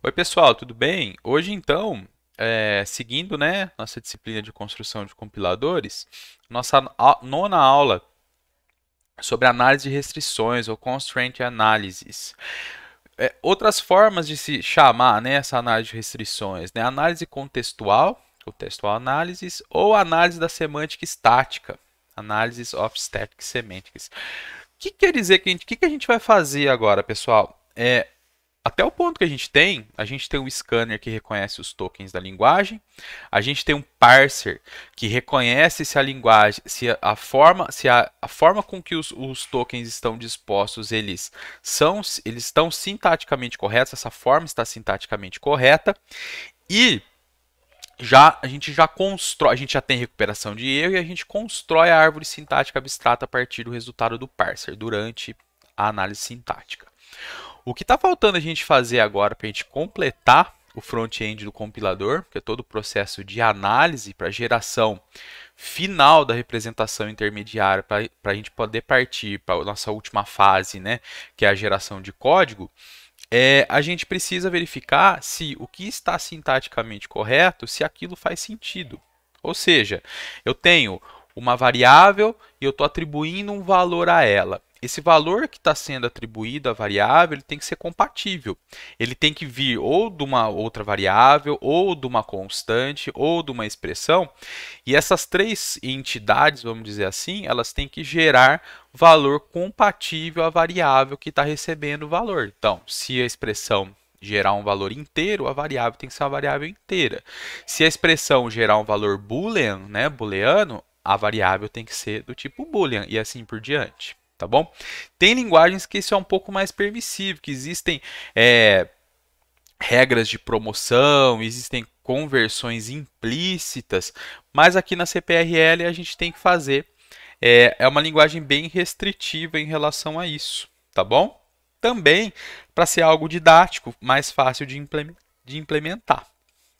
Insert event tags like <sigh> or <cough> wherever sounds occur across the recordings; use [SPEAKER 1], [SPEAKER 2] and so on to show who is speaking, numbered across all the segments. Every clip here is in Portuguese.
[SPEAKER 1] Oi pessoal, tudo bem? Hoje então, é, seguindo né, nossa disciplina de construção de compiladores, nossa nona aula sobre análise de restrições ou constraint analysis. É, outras formas de se chamar né, essa análise de restrições, né, análise contextual, contextual analysis, ou análise da semântica estática, analysis of static semantics. O que quer dizer que a gente, que, que a gente vai fazer agora, pessoal? É, até o ponto que a gente tem, a gente tem um scanner que reconhece os tokens da linguagem, a gente tem um parser que reconhece se a linguagem, se a, a forma, se a, a, forma com que os, os, tokens estão dispostos, eles são, eles estão sintaticamente corretos, essa forma está sintaticamente correta e já a gente já constrói, a gente já tem recuperação de erro e a gente constrói a árvore sintática abstrata a partir do resultado do parser durante a análise sintática. O que está faltando a gente fazer agora para a gente completar o front-end do compilador, que é todo o processo de análise para geração final da representação intermediária, para a gente poder partir para a nossa última fase, né, que é a geração de código, é, a gente precisa verificar se o que está sintaticamente correto, se aquilo faz sentido. Ou seja, eu tenho uma variável e eu estou atribuindo um valor a ela esse valor que está sendo atribuído à variável ele tem que ser compatível. Ele tem que vir ou de uma outra variável, ou de uma constante, ou de uma expressão. E essas três entidades, vamos dizer assim, elas têm que gerar valor compatível à variável que está recebendo o valor. Então, se a expressão gerar um valor inteiro, a variável tem que ser uma variável inteira. Se a expressão gerar um valor boolean, né, booleano, a variável tem que ser do tipo boolean e assim por diante tá bom? Tem linguagens que isso é um pouco mais permissivo, que existem é, regras de promoção, existem conversões implícitas, mas aqui na CPRL a gente tem que fazer. É, é uma linguagem bem restritiva em relação a isso, tá bom? Também para ser algo didático, mais fácil de, implementar, de implementar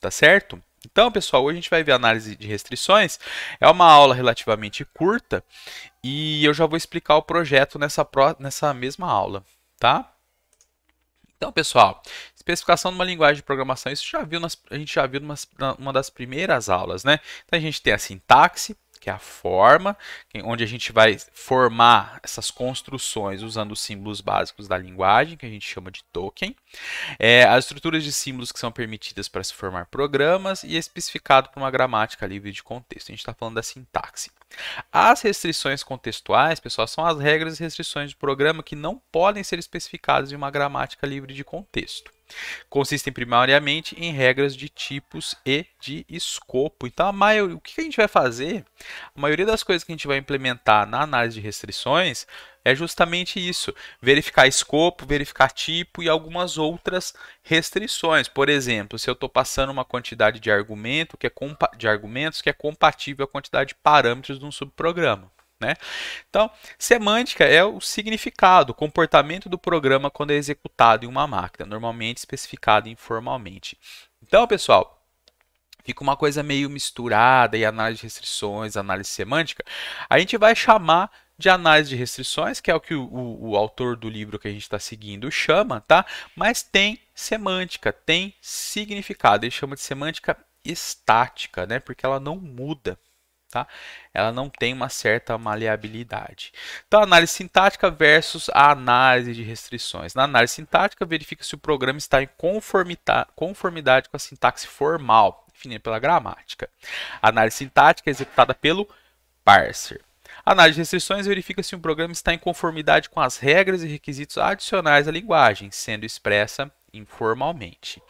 [SPEAKER 1] tá certo? Então, pessoal, hoje a gente vai ver análise de restrições. É uma aula relativamente curta e eu já vou explicar o projeto nessa, pro... nessa mesma aula, tá? Então, pessoal, especificação de uma linguagem de programação, isso já viu nas... a gente já viu numa, numa das primeiras aulas, né? Então, a gente tem a sintaxe, que é a forma, onde a gente vai formar essas construções usando os símbolos básicos da linguagem, que a gente chama de token, é, as estruturas de símbolos que são permitidas para se formar programas e é especificado por uma gramática livre de contexto. A gente está falando da sintaxe. As restrições contextuais, pessoal, são as regras e restrições de programa que não podem ser especificadas em uma gramática livre de contexto. Consistem primariamente em regras de tipos e de escopo. Então, maioria, o que a gente vai fazer? A maioria das coisas que a gente vai implementar na análise de restrições é justamente isso: verificar escopo, verificar tipo e algumas outras restrições. Por exemplo, se eu estou passando uma quantidade de, argumento que é de argumentos que é compatível a quantidade de parâmetros de um subprograma. Né? Então, semântica é o significado, o comportamento do programa quando é executado em uma máquina, normalmente especificado informalmente. Então, pessoal, fica uma coisa meio misturada e análise de restrições, análise semântica. A gente vai chamar de análise de restrições, que é o que o, o, o autor do livro que a gente está seguindo chama, tá? Mas tem semântica, tem significado. Ele chama de semântica estática, né? Porque ela não muda. Tá? Ela não tem uma certa maleabilidade. Então, análise sintática versus a análise de restrições. Na análise sintática, verifica se o programa está em conformidade com a sintaxe formal, definida pela gramática. A análise sintática é executada pelo parser. A análise de restrições verifica se o programa está em conformidade com as regras e requisitos adicionais à linguagem, sendo expressa informalmente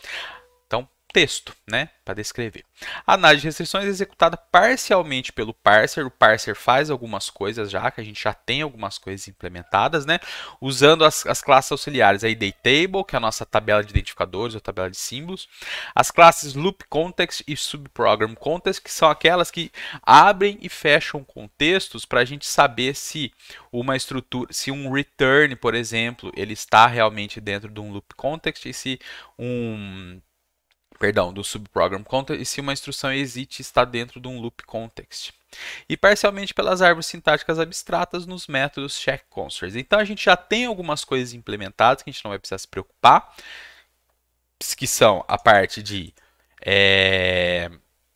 [SPEAKER 1] texto, né, para descrever. A análise de restrições é executada parcialmente pelo parser, o parser faz algumas coisas já, que a gente já tem algumas coisas implementadas, né, usando as, as classes auxiliares, a IDTable, que é a nossa tabela de identificadores ou tabela de símbolos, as classes Loop Context e Subprogram Context, que são aquelas que abrem e fecham contextos para a gente saber se uma estrutura, se um return, por exemplo, ele está realmente dentro de um loop context e se um perdão, do subprogram conta e se uma instrução exit está dentro de um loop context. E parcialmente pelas árvores sintáticas abstratas nos métodos check consters. Então a gente já tem algumas coisas implementadas que a gente não vai precisar se preocupar, que são a parte de é,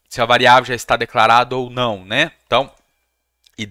[SPEAKER 1] se a variável já está declarada ou não, né? Então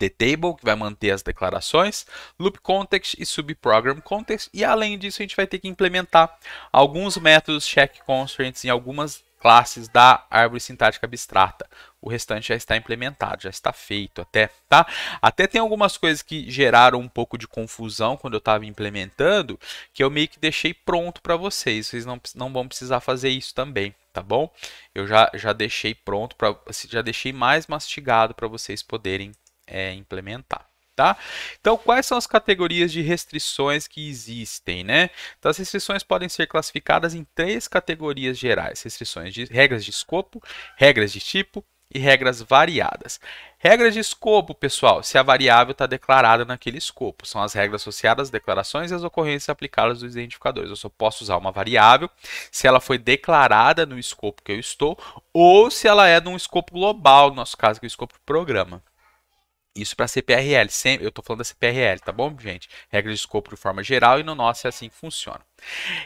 [SPEAKER 1] e table que vai manter as declarações, loop context e subprogram context, e além disso a gente vai ter que implementar alguns métodos check constraints em algumas classes da árvore sintática abstrata. O restante já está implementado, já está feito até, tá? Até tem algumas coisas que geraram um pouco de confusão quando eu estava implementando, que eu meio que deixei pronto para vocês. Vocês não, não vão precisar fazer isso também, tá bom? Eu já, já deixei pronto, pra, já deixei mais mastigado para vocês poderem é, implementar. Tá? Então, quais são as categorias de restrições que existem, né? Então, as restrições podem ser classificadas em três categorias gerais: restrições de regras de escopo, regras de tipo e regras variadas. Regras de escopo, pessoal, se a variável está declarada naquele escopo. São as regras associadas às declarações e as ocorrências aplicadas dos identificadores. Eu só posso usar uma variável se ela foi declarada no escopo que eu estou ou se ela é de um escopo global, no nosso caso, que é o escopo do programa. Isso para CPRL, sempre, eu estou falando da CPRL, tá bom, gente? Regras de escopo de forma geral e no nosso é assim que funciona.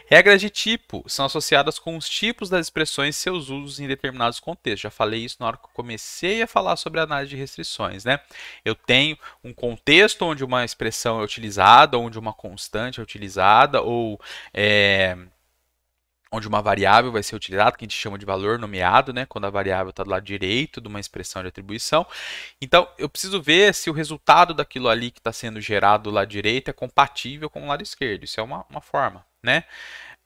[SPEAKER 1] Regras de tipo são associadas com os tipos das expressões e seus usos em determinados contextos. Já falei isso na hora que eu comecei a falar sobre a análise de restrições, né? Eu tenho um contexto onde uma expressão é utilizada, onde uma constante é utilizada, ou é, onde uma variável vai ser utilizada, que a gente chama de valor nomeado, né? quando a variável está do lado direito de uma expressão de atribuição. Então, eu preciso ver se o resultado daquilo ali que está sendo gerado do lado direito é compatível com o lado esquerdo. Isso é uma, uma forma. Né?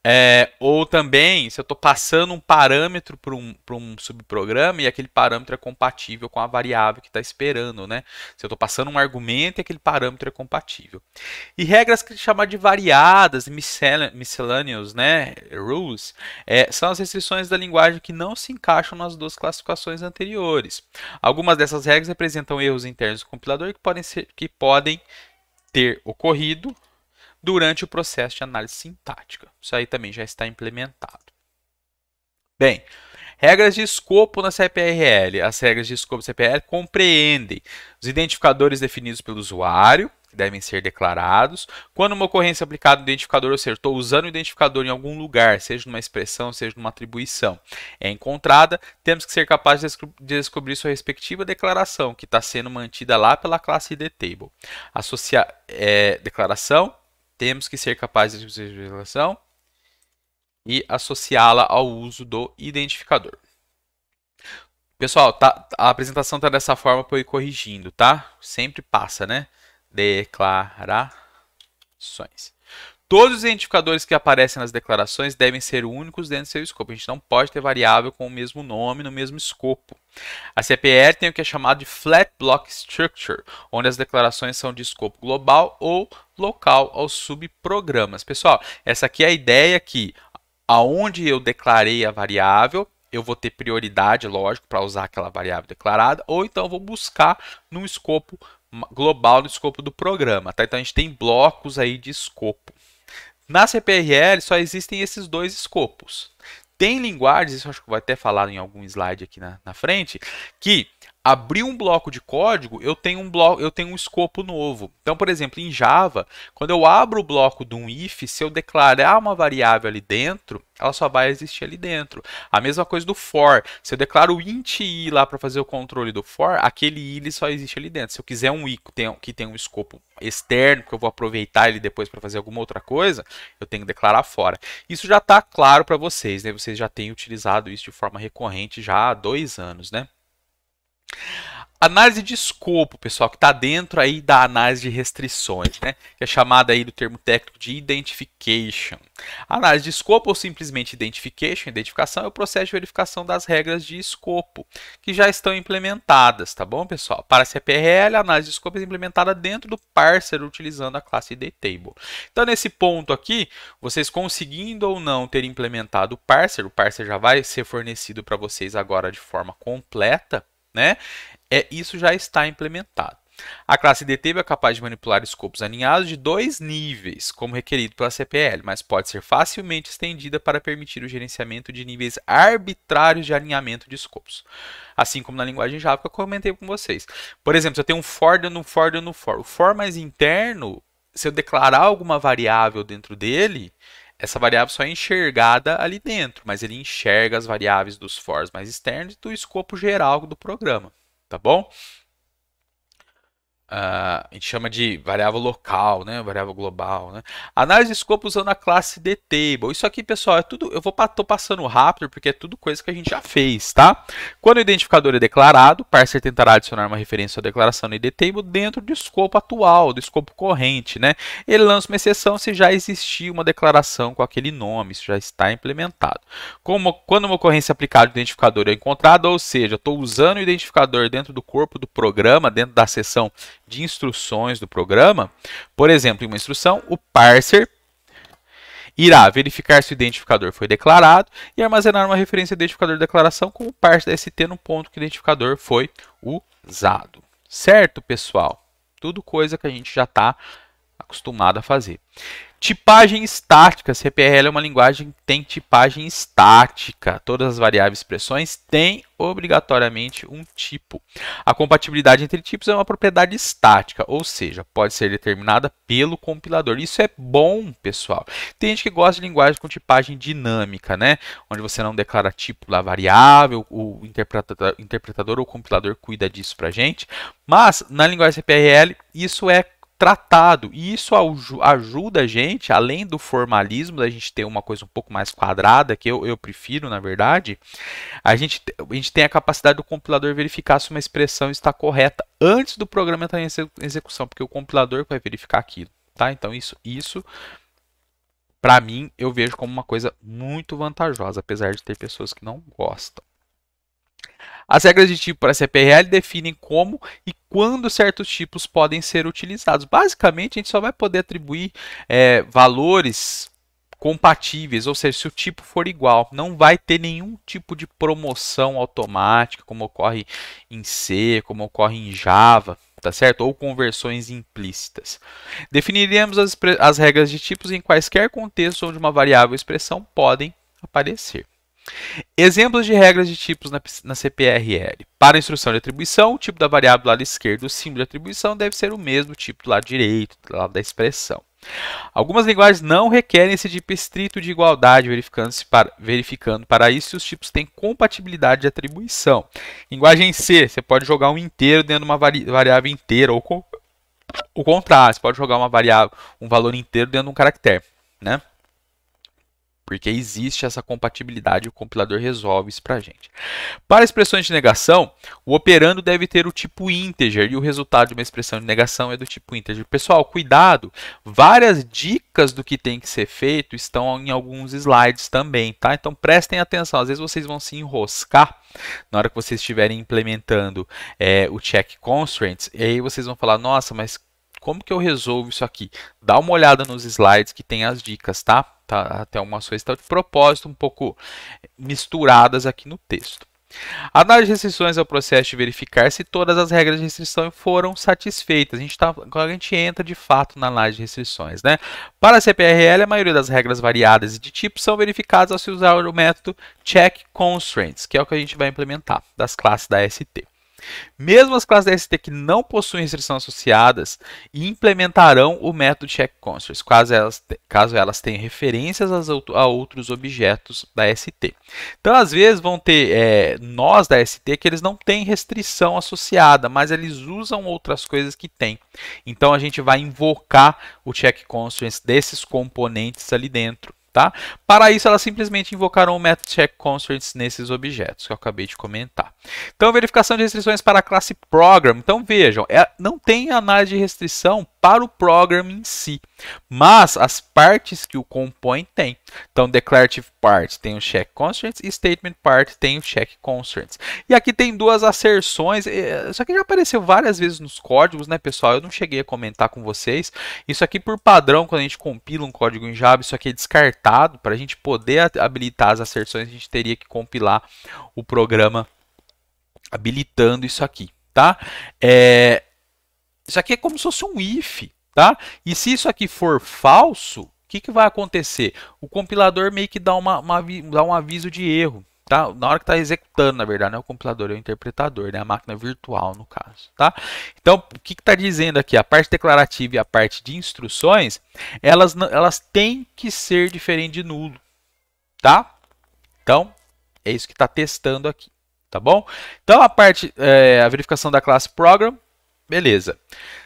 [SPEAKER 1] É, ou também, se eu estou passando um parâmetro para um, um subprograma e aquele parâmetro é compatível com a variável que está esperando, né? Se eu estou passando um argumento e aquele parâmetro é compatível. E regras que chama de variadas, miscellaneous, né? Rules, é, são as restrições da linguagem que não se encaixam nas duas classificações anteriores. Algumas dessas regras representam erros internos do compilador que podem, ser, que podem ter ocorrido durante o processo de análise sintática. Isso aí também já está implementado. Bem, regras de escopo na CPRL. As regras de escopo da CPRL compreendem os identificadores definidos pelo usuário, que devem ser declarados. Quando uma ocorrência aplicada no identificador, ou seja, estou usando o identificador em algum lugar, seja numa expressão, seja numa atribuição, é encontrada, temos que ser capazes de descobrir sua respectiva declaração, que está sendo mantida lá pela classe IDTable. Associa é, declaração temos que ser capazes de visualização e associá-la ao uso do identificador. Pessoal, tá, a apresentação está dessa forma para eu ir corrigindo, tá? Sempre passa, né? Declarações. Todos os identificadores que aparecem nas declarações devem ser únicos dentro do seu escopo. A gente não pode ter variável com o mesmo nome no mesmo escopo. A CPR tem o que é chamado de Flat Block Structure, onde as declarações são de escopo global ou local aos subprogramas. Pessoal, essa aqui é a ideia que aonde eu declarei a variável, eu vou ter prioridade, lógico, para usar aquela variável declarada, ou então vou buscar num escopo global, no escopo do programa. Tá? Então a gente tem blocos aí de escopo. Na CPRL só existem esses dois escopos. Tem linguagens, isso acho que vou até falar em algum slide aqui na, na frente, que abrir um bloco de código, eu tenho um bloco, eu tenho um escopo novo. Então, por exemplo, em Java, quando eu abro o bloco de um if, se eu declarar uma variável ali dentro, ela só vai existir ali dentro. A mesma coisa do for. Se eu declaro o int i lá para fazer o controle do for, aquele i ele só existe ali dentro. Se eu quiser um i que tem um escopo externo, que eu vou aproveitar ele depois para fazer alguma outra coisa, eu tenho que declarar fora. Isso já está claro para vocês, né? Vocês já têm utilizado isso de forma recorrente já há dois anos, né? Análise de escopo, pessoal, que está dentro aí da análise de restrições, né? que é chamada aí do termo técnico de identification. análise de escopo, ou simplesmente identification, identificação, é o processo de verificação das regras de escopo, que já estão implementadas, tá bom, pessoal? Para a CPRL, a análise de escopo é implementada dentro do parser, utilizando a classe IDTable. Então, nesse ponto aqui, vocês conseguindo ou não ter implementado o parser, o parser já vai ser fornecido para vocês agora de forma completa, né? É, isso já está implementado. A classe DTB é capaz de manipular escopos alinhados de dois níveis, como requerido pela CPL, mas pode ser facilmente estendida para permitir o gerenciamento de níveis arbitrários de alinhamento de escopos. Assim como na linguagem Java que eu comentei com vocês. Por exemplo, se eu tenho um for um for um for, o for mais interno, se eu declarar alguma variável dentro dele, essa variável só é enxergada ali dentro, mas ele enxerga as variáveis dos fors mais externos e do escopo geral do programa, tá bom? Uh, a gente chama de variável local, né? variável global. Né? Análise de escopo usando a classe de table. Isso aqui, pessoal, é tudo. Eu vou tô passando rápido porque é tudo coisa que a gente já fez, tá? Quando o identificador é declarado, o parser tentará adicionar uma referência à declaração no ID table dentro do escopo atual, do escopo corrente, né? Ele lança uma exceção se já existir uma declaração com aquele nome, isso já está implementado. Como quando uma ocorrência aplicada do identificador é encontrada, ou seja, estou usando o identificador dentro do corpo do programa, dentro da seção de instruções do programa, por exemplo, em uma instrução, o parser irá verificar se o identificador foi declarado e armazenar uma referência identificador de declaração como parser da ST no ponto que o identificador foi usado. Certo, pessoal? Tudo coisa que a gente já está acostumado a fazer. Tipagem estática. CPRL é uma linguagem que tem tipagem estática. Todas as variáveis expressões têm obrigatoriamente um tipo. A compatibilidade entre tipos é uma propriedade estática, ou seja, pode ser determinada pelo compilador. Isso é bom, pessoal. Tem gente que gosta de linguagem com tipagem dinâmica, né? Onde você não declara tipo da variável, o interpretador, interpretador ou compilador cuida disso pra gente. Mas na linguagem CPRL, isso é tratado. E isso ajuda a gente, além do formalismo, da gente ter uma coisa um pouco mais quadrada, que eu, eu prefiro, na verdade, a gente, a gente tem a capacidade do compilador verificar se uma expressão está correta antes do programa entrar em execução, porque o compilador vai verificar aquilo. Tá? Então, isso, isso para mim, eu vejo como uma coisa muito vantajosa, apesar de ter pessoas que não gostam. As regras de tipo para a CPRL definem como e quando certos tipos podem ser utilizados. Basicamente, a gente só vai poder atribuir é, valores compatíveis, ou seja, se o tipo for igual, não vai ter nenhum tipo de promoção automática, como ocorre em C, como ocorre em Java, tá certo? Ou conversões implícitas. Definiremos as, as regras de tipos em quaisquer contextos onde uma variável ou expressão podem aparecer. Exemplos de regras de tipos na, na CPRL. Para a instrução de atribuição, o tipo da variável do lado esquerdo o símbolo de atribuição deve ser o mesmo tipo do lado direito, do lado da expressão. Algumas linguagens não requerem esse tipo estrito de igualdade, verificando, para, verificando para isso se os tipos têm compatibilidade de atribuição. Linguagem C, você pode jogar um inteiro dentro de uma vari, variável inteira, ou o contrário, você pode jogar uma variável, um valor inteiro dentro de um caractere. Né? porque existe essa compatibilidade e o compilador resolve isso para a gente. Para expressões de negação, o operando deve ter o tipo integer e o resultado de uma expressão de negação é do tipo integer. Pessoal, cuidado! Várias dicas do que tem que ser feito estão em alguns slides também, tá? Então prestem atenção, às vezes vocês vão se enroscar na hora que vocês estiverem implementando é, o check constraints, e aí vocês vão falar, nossa, mas como que eu resolvo isso aqui? Dá uma olhada nos slides que tem as dicas, tá? tá até algumas coisas estão de propósito um pouco eh, misturadas aqui no texto. A análise de restrições é o processo de verificar se todas as regras de restrição foram satisfeitas. A gente tá, a gente entra de fato na análise de restrições. Né? Para a CPRL, a maioria das regras variadas e de tipo são verificadas ao se usar o método check constraints, que é o que a gente vai implementar das classes da ST. Mesmo as classes da ST que não possuem restrição associadas implementarão o método check consters, caso elas, caso elas tenham referências a outros objetos da ST. Então, às vezes, vão ter é, nós da ST que eles não têm restrição associada, mas eles usam outras coisas que têm. Então, a gente vai invocar o check consters desses componentes ali dentro Tá? Para isso, elas simplesmente invocaram o method check constraints nesses objetos que eu acabei de comentar. Então, verificação de restrições para a classe program. Então, vejam, é, não tem análise de restrição para o programa em si, mas as partes que o compõem tem. Então, declarative part tem o check constraints e statement part tem o check constraints. E aqui tem duas asserções, isso eh, aqui já apareceu várias vezes nos códigos, né, pessoal? Eu não cheguei a comentar com vocês. Isso aqui por padrão, quando a gente compila um código em Java, isso aqui é descartado. Para a gente poder habilitar as asserções, a gente teria que compilar o programa habilitando isso aqui, tá? É, isso aqui é como se fosse um if, tá? E se isso aqui for falso, o que, que vai acontecer? O compilador meio que dá, uma, uma, dá um aviso de erro, tá? Na hora que está executando, na verdade, não é o compilador, é o interpretador, né? A máquina virtual, no caso, tá? Então, o que está dizendo aqui? A parte declarativa e a parte de instruções, elas, elas têm que ser diferente de nulo, tá? Então, é isso que está testando aqui, tá bom? Então, a parte, é, a verificação da classe Program, Beleza.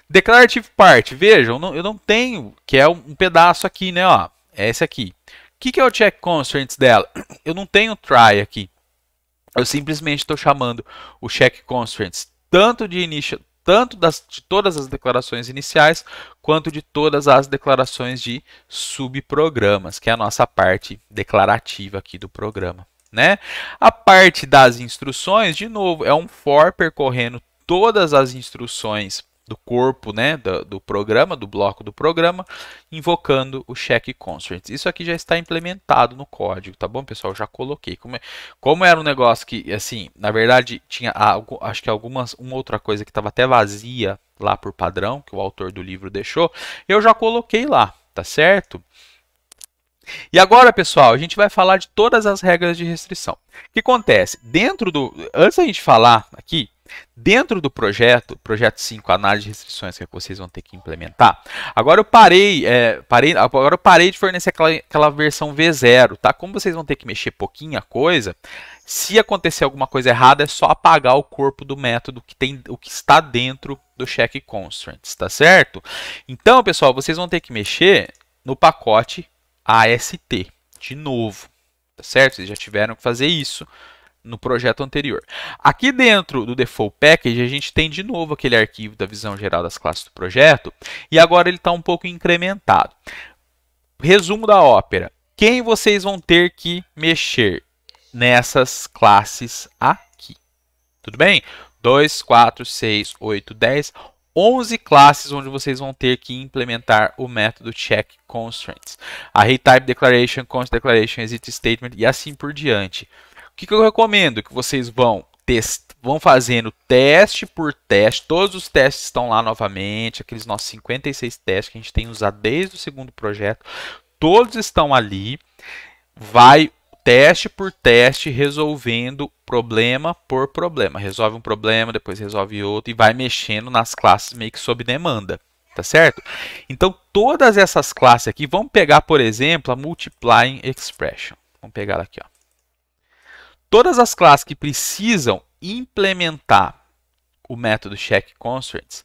[SPEAKER 1] Declarative part, vejam, eu não tenho, que é um pedaço aqui, né? Ó, é esse aqui. O que, que é o check constraints dela? <clears throat> Eu não tenho try aqui. Eu simplesmente estou chamando o check constraints tanto de initial, tanto das, de todas as declarações iniciais quanto de todas as declarações de subprogramas, que é a nossa parte declarativa aqui do programa. Né? A parte das instruções, de novo, é um for percorrendo todas as instruções do corpo, né, do, do, programa, do bloco do programa, invocando o check constraint. Isso aqui já está implementado no código, tá bom, pessoal? Eu já coloquei. Como, é, como, era um negócio que, assim, na verdade, tinha algo, acho que algumas, uma outra coisa que estava até vazia lá por padrão, que o autor do livro deixou, eu já coloquei lá, tá certo? E agora, pessoal, a gente vai falar de todas as regras de restrição. O que acontece? Dentro do. Antes da gente falar aqui, Dentro do projeto, projeto 5, análise de restrições que, é que vocês vão ter que implementar. Agora eu parei, é, parei agora eu parei de fornecer aquela, aquela versão V0, tá? Como vocês vão ter que mexer pouquinha coisa, se acontecer alguma coisa errada, é só apagar o corpo do método que tem o que está dentro do check constraints, tá certo? Então, pessoal, vocês vão ter que mexer no pacote AST de novo, tá certo? Vocês já tiveram que fazer isso no projeto anterior. Aqui dentro do Default Package, a gente tem de novo aquele arquivo da visão geral das classes do projeto, e agora ele está um pouco incrementado. Resumo da ópera. Quem vocês vão ter que mexer nessas classes aqui? Tudo bem? 2, 4, 6, 8, 10, 11 classes onde vocês vão ter que implementar o método check constraints. A retype declaration, const declaration, exit statement e assim por diante. O que, que eu recomendo? Que vocês vão test, vão fazendo teste por teste. Todos os testes estão lá novamente, aqueles nossos 56 testes que a gente tem usado desde o segundo projeto. Todos estão ali. Vai teste por teste resolvendo problema por problema. Resolve um problema, depois resolve outro e vai mexendo nas classes meio que sob demanda. Tá certo? Então, todas essas classes aqui, vamos pegar, por exemplo, a Multiplying Expression. Vamos pegar aqui, ó. Todas as classes que precisam implementar o método check constraints,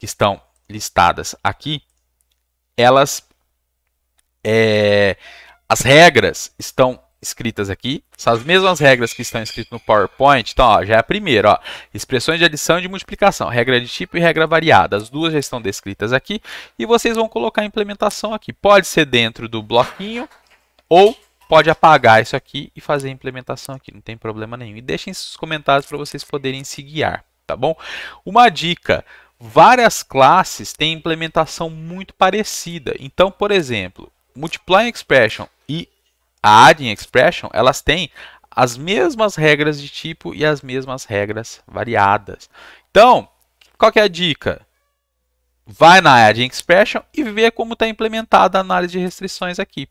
[SPEAKER 1] que estão listadas aqui, elas é, as regras estão escritas aqui, são as mesmas regras que estão escritas no PowerPoint. Então, ó, já é a primeira, ó, expressões de adição e de multiplicação, regra de tipo e regra variada. As duas já estão descritas aqui e vocês vão colocar a implementação aqui. Pode ser dentro do bloquinho ou pode apagar isso aqui e fazer a implementação aqui, não tem problema nenhum. E deixem seus comentários para vocês poderem se guiar, tá bom? Uma dica, várias classes têm implementação muito parecida. Então, por exemplo, Multiplying Expression e a Adding Expression, elas têm as mesmas regras de tipo e as mesmas regras variadas. Então, qual é a dica? Vai na Adding Expression e vê como está implementada a análise de restrições aqui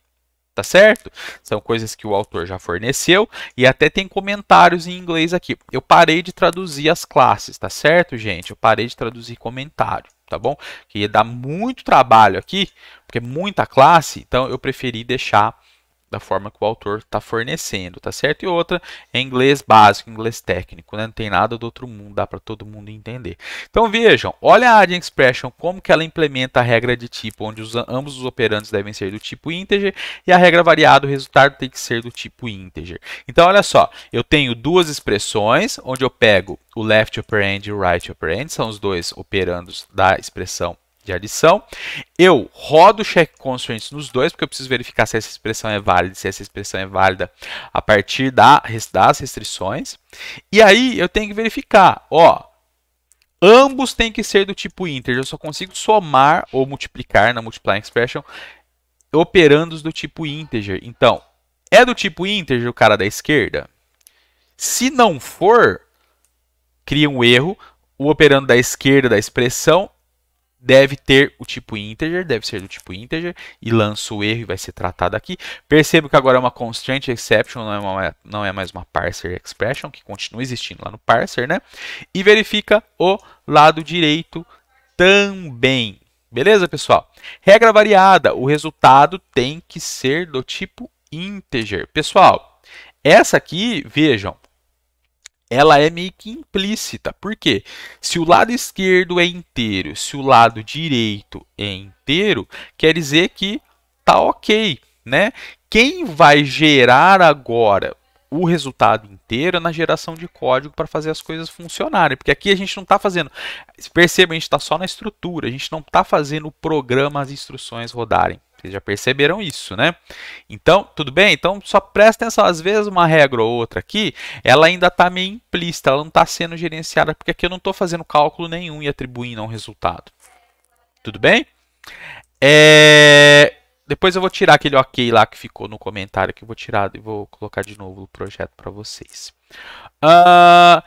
[SPEAKER 1] tá certo? São coisas que o autor já forneceu e até tem comentários em inglês aqui. Eu parei de traduzir as classes, tá certo, gente? Eu parei de traduzir comentário, tá bom? Que ia dar muito trabalho aqui, porque é muita classe, então eu preferi deixar da forma que o autor está fornecendo, tá certo? E outra é inglês básico, inglês técnico, né? Não tem nada do outro mundo, dá para todo mundo entender. Então vejam, olha a adding expression como que ela implementa a regra de tipo, onde os, ambos os operandos devem ser do tipo integer e a regra variada, o resultado tem que ser do tipo integer. Então olha só, eu tenho duas expressões, onde eu pego o left operand e o right operand, são os dois operandos da expressão de adição. Eu rodo o check constraints nos dois, porque eu preciso verificar se essa expressão é válida, se essa expressão é válida a partir da, das restrições. E aí eu tenho que verificar, ó, ambos têm que ser do tipo integer. Eu só consigo somar ou multiplicar na multiplying expression operandos do tipo integer. Então, é do tipo integer o cara da esquerda? Se não for, cria um erro. O operando da esquerda da expressão deve ter o tipo integer, deve ser do tipo integer, e lanço o erro e vai ser tratado aqui. Percebo que agora é uma constraint exception, não é, uma, não é mais uma parser expression, que continua existindo lá no parser, né? E verifica o lado direito também. Beleza, pessoal? Regra variada, o resultado tem que ser do tipo integer. Pessoal, essa aqui, vejam, ela é meio que implícita. Por quê? Se o lado esquerdo é inteiro, se o lado direito é inteiro, quer dizer que tá ok, né? Quem vai gerar agora o resultado inteiro é na geração de código para fazer as coisas funcionarem. Porque aqui a gente não está fazendo. Perceba, a gente está só na estrutura, a gente não está fazendo o programa, as instruções rodarem. Vocês já perceberam isso, né? Então, tudo bem? Então, só presta atenção. Às vezes, uma regra ou outra aqui, ela ainda está meio implícita, ela não está sendo gerenciada, porque aqui eu não estou fazendo cálculo nenhum e atribuindo um resultado. Tudo bem? É... Depois eu vou tirar aquele ok lá que ficou no comentário, que eu vou tirar e vou colocar de novo no projeto para vocês. Uh...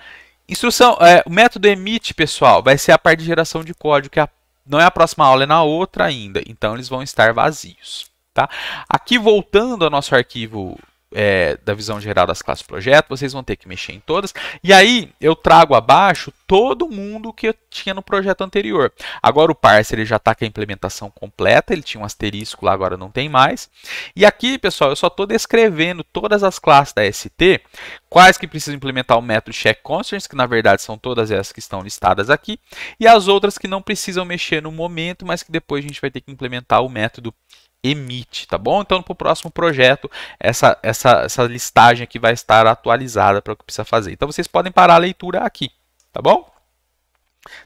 [SPEAKER 1] Instrução, é, o método emit, pessoal, vai ser a parte de geração de código, que é a não é a próxima aula, é na outra ainda. Então, eles vão estar vazios. Tá? Aqui, voltando ao nosso arquivo é, da visão geral das classes projeto, vocês vão ter que mexer em todas. E aí eu trago abaixo todo mundo que eu tinha no projeto anterior. Agora o parser ele já está com a implementação completa, ele tinha um asterisco lá, agora não tem mais. E aqui, pessoal, eu só estou descrevendo todas as classes da ST, quais que precisam implementar o método check constants, que na verdade são todas essas que estão listadas aqui, e as outras que não precisam mexer no momento, mas que depois a gente vai ter que implementar o método emite, tá bom? Então, para o próximo projeto, essa, essa, essa listagem aqui vai estar atualizada para o que precisa fazer. Então, vocês podem parar a leitura aqui, tá bom?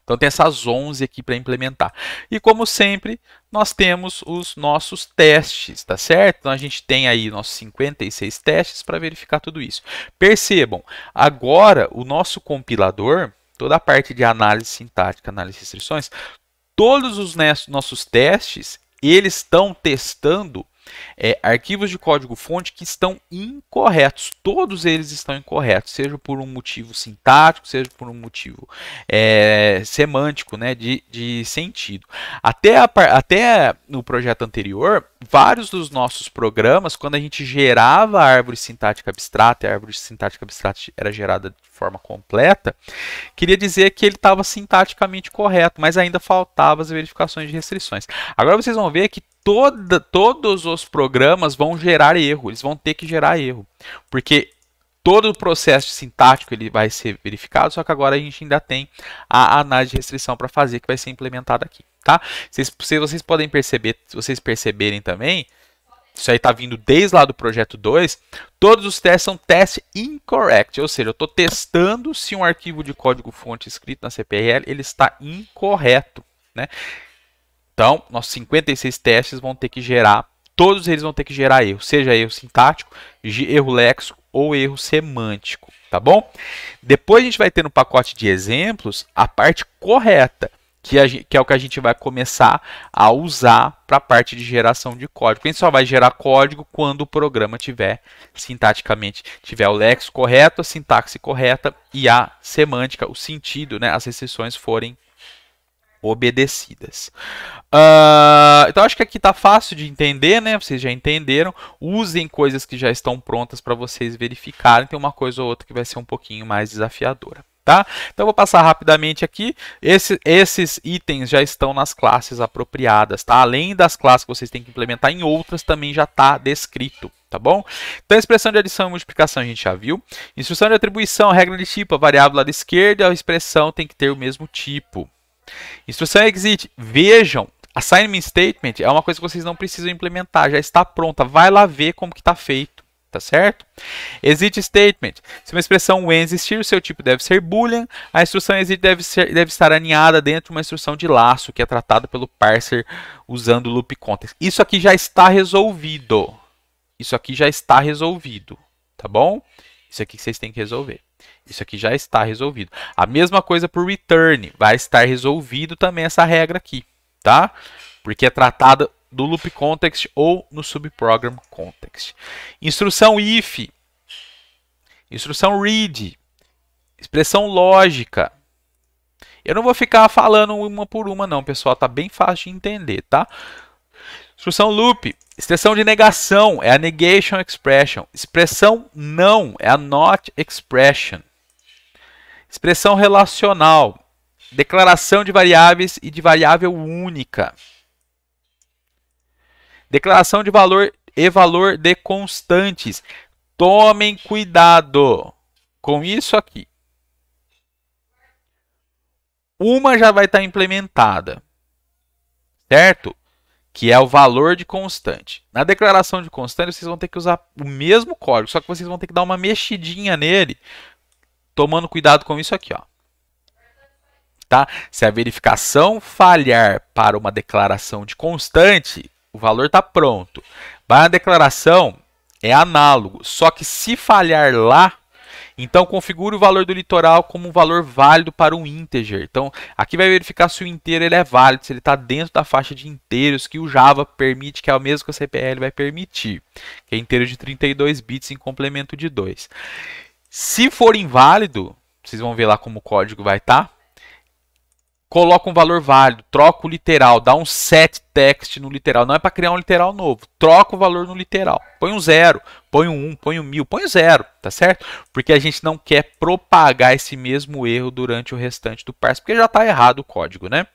[SPEAKER 1] Então, tem essas 11 aqui para implementar. E, como sempre, nós temos os nossos testes, tá certo? Então, a gente tem aí nossos 56 testes para verificar tudo isso. Percebam, agora o nosso compilador, toda a parte de análise sintática, análise de restrições, todos os nossos testes, e eles estão testando é, arquivos de código-fonte que estão incorretos. Todos eles estão incorretos, seja por um motivo sintático, seja por um motivo é, semântico, né, de, de sentido. Até, a, até no projeto anterior, vários dos nossos programas, quando a gente gerava a árvore sintática abstrata, a árvore sintática abstrata era gerada de forma completa, queria dizer que ele estava sintaticamente correto, mas ainda faltava as verificações de restrições. Agora vocês vão ver que toda, todos os programas vão gerar erro, eles vão ter que gerar erro, porque todo o processo sintático ele vai ser verificado, só que agora a gente ainda tem a análise de restrição para fazer que vai ser implementada aqui, tá? Vocês, se vocês podem perceber, se vocês perceberem também, isso aí está vindo desde lá do projeto 2, todos os testes são testes incorrect, ou seja, eu estou testando se um arquivo de código fonte escrito na CPL ele está incorreto, né? Então, nossos 56 testes vão ter que gerar, todos eles vão ter que gerar erro, seja erro sintático, erro léxico ou erro semântico, tá bom? Depois a gente vai ter no pacote de exemplos a parte correta, que, a, que é o que a gente vai começar a usar para a parte de geração de código. A gente só vai gerar código quando o programa tiver sintaticamente, tiver o léxico correto, a sintaxe correta e a semântica, o sentido, né, as restrições forem obedecidas. Uh, então acho que aqui está fácil de entender, né? Vocês já entenderam. Usem coisas que já estão prontas para vocês verificarem. Tem uma coisa ou outra que vai ser um pouquinho mais desafiadora. Tá? Então vou passar rapidamente aqui. Esse, esses itens já estão nas classes apropriadas, tá? Além das classes que vocês têm que implementar em outras, também já está descrito, tá bom? Então, expressão de adição e multiplicação a gente já viu. Instrução de atribuição, regra de tipo, a variável lá da esquerda, a expressão tem que ter o mesmo tipo, Instrução é exit. Vejam, assignment statement é uma coisa que vocês não precisam implementar, já está pronta. Vai lá ver como que está feito, tá certo? Exit statement. Se uma expressão when existir, o seu tipo deve ser boolean. A instrução exit deve, ser, deve estar aninhada dentro de uma instrução de laço que é tratada pelo parser usando loop context. Isso aqui já está resolvido. Isso aqui já está resolvido, tá bom? Isso aqui que vocês têm que resolver. Isso aqui já está resolvido. A mesma coisa por return, vai estar resolvido também essa regra aqui, tá? Porque é tratada do loop context ou no subprogram context. Instrução if, instrução read, expressão lógica. Eu não vou ficar falando uma por uma não, pessoal, tá bem fácil de entender, tá? Instrução loop. Expressão de negação é a negation expression. Expressão não é a not expression. Expressão relacional. Declaração de variáveis e de variável única. Declaração de valor e valor de constantes. Tomem cuidado com isso aqui. Uma já vai estar implementada, certo? que é o valor de constante. Na declaração de constante, vocês vão ter que usar o mesmo código, só que vocês vão ter que dar uma mexidinha nele, tomando cuidado com isso aqui, ó. Tá? Se a verificação falhar para uma declaração de constante, o valor está pronto. para a declaração é análogo, só que se falhar lá, então configure o valor do litoral como um valor válido para um integer. Então aqui vai verificar se o inteiro ele é válido, se ele está dentro da faixa de inteiros que o Java permite, que é o mesmo que o CPL vai permitir, que é inteiro de 32 bits em complemento de 2. Se for inválido, vocês vão ver lá como o código vai estar. Tá coloca um valor válido, troca o literal, dá um set text no literal. Não é para criar um literal novo. Troca o valor no literal. Põe um zero, põe um, um põe um mil, põe um zero, tá certo? Porque a gente não quer propagar esse mesmo erro durante o restante do parse, porque já está errado o código, né?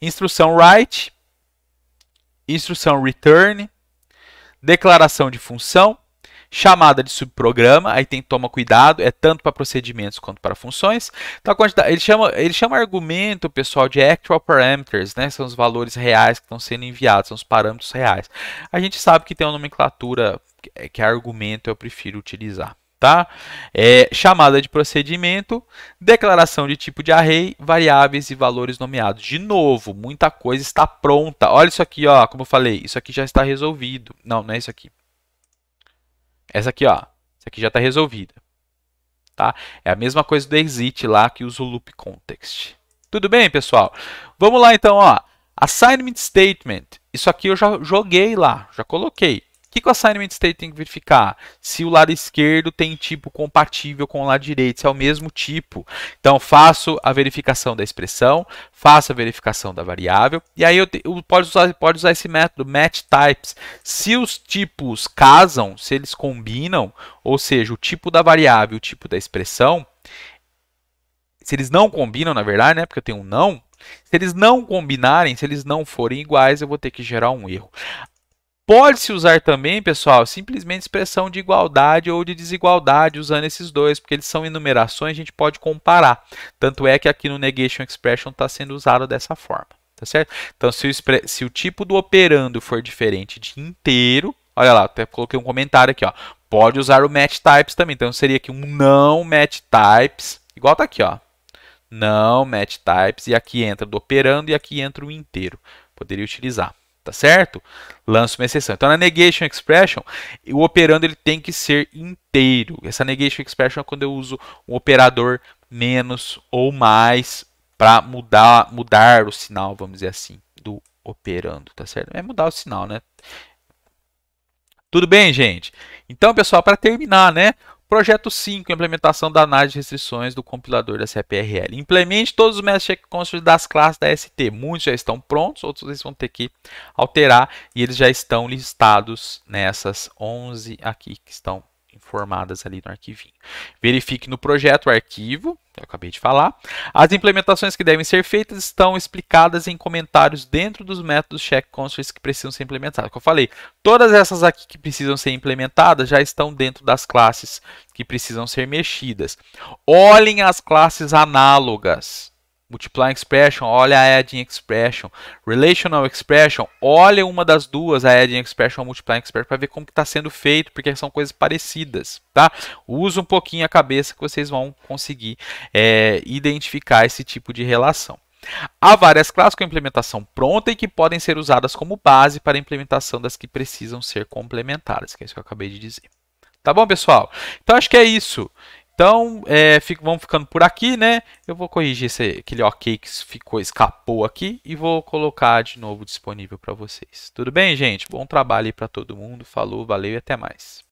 [SPEAKER 1] Instrução write, instrução return, declaração de função, Chamada de subprograma, aí tem que tomar cuidado, é tanto para procedimentos quanto para funções. Então, ele chama, ele chama argumento, pessoal, de actual parameters, né? São os valores reais que estão sendo enviados, são os parâmetros reais. A gente sabe que tem uma nomenclatura que é argumento eu prefiro utilizar. Tá? É, chamada de procedimento, declaração de tipo de array, variáveis e valores nomeados. De novo, muita coisa está pronta. Olha isso aqui, ó, como eu falei, isso aqui já está resolvido. Não, não é isso aqui. Essa aqui, ó. Essa aqui já está resolvida. Tá? É a mesma coisa do exit lá que usa o loop context. Tudo bem, pessoal? Vamos lá, então. Ó. Assignment statement. Isso aqui eu já joguei lá, já coloquei que, que o assignment state tem que verificar? Se o lado esquerdo tem tipo compatível com o lado direito, se é o mesmo tipo. Então, faço a verificação da expressão, faço a verificação da variável, e aí eu, te, eu pode, usar, pode usar esse método match types. Se os tipos casam, se eles combinam, ou seja, o tipo da variável e o tipo da expressão, se eles não combinam, na verdade, né, porque eu tenho um não, se eles não combinarem, se eles não forem iguais, eu vou ter que gerar um erro. Pode-se usar também, pessoal, simplesmente expressão de igualdade ou de desigualdade usando esses dois, porque eles são enumerações, a gente pode comparar. Tanto é que aqui no negation expression está sendo usado dessa forma, tá certo? Então, se o, se o tipo do operando for diferente de inteiro, olha lá, até coloquei um comentário aqui, ó. Pode usar o match types também, então seria aqui um não match types, igual está aqui, ó. Não match types e aqui entra do operando e aqui entra o inteiro. Poderia utilizar tá certo? Lança uma exceção. Então, na negation expression, o operando ele tem que ser inteiro. Essa negation expression é quando eu uso um operador menos ou mais para mudar, mudar o sinal, vamos dizer assim, do operando, tá certo? É mudar o sinal, né? Tudo bem, gente? Então, pessoal, para terminar, né? Projeto 5, implementação da análise de restrições do compilador da CPRL. Implemente todos os métodos checkconstruct das classes da ST. Muitos já estão prontos, outros vocês vão ter que alterar e eles já estão listados nessas 11 aqui que estão formadas ali no arquivinho. Verifique no projeto o arquivo, eu acabei de falar. As implementações que devem ser feitas estão explicadas em comentários dentro dos métodos check constraints que precisam ser implementados. Como eu falei, todas essas aqui que precisam ser implementadas já estão dentro das classes que precisam ser mexidas. Olhem as classes análogas Multiplying Expression, olha a Adding Expression. Relational Expression, olha uma das duas, a Adding Expression ou Multiplying Expression, para ver como está sendo feito, porque são coisas parecidas, tá? Usa um pouquinho a cabeça que vocês vão conseguir é, identificar esse tipo de relação. Há várias classes com implementação pronta e que podem ser usadas como base para a implementação das que precisam ser complementadas, que é isso que eu acabei de dizer. Tá bom, pessoal? Então, acho que é isso. Então, é, fico, vamos ficando por aqui, né? Eu vou corrigir esse, aquele ok que ficou, escapou aqui e vou colocar de novo disponível para vocês. Tudo bem, gente? Bom trabalho aí para todo mundo. Falou, valeu e até mais.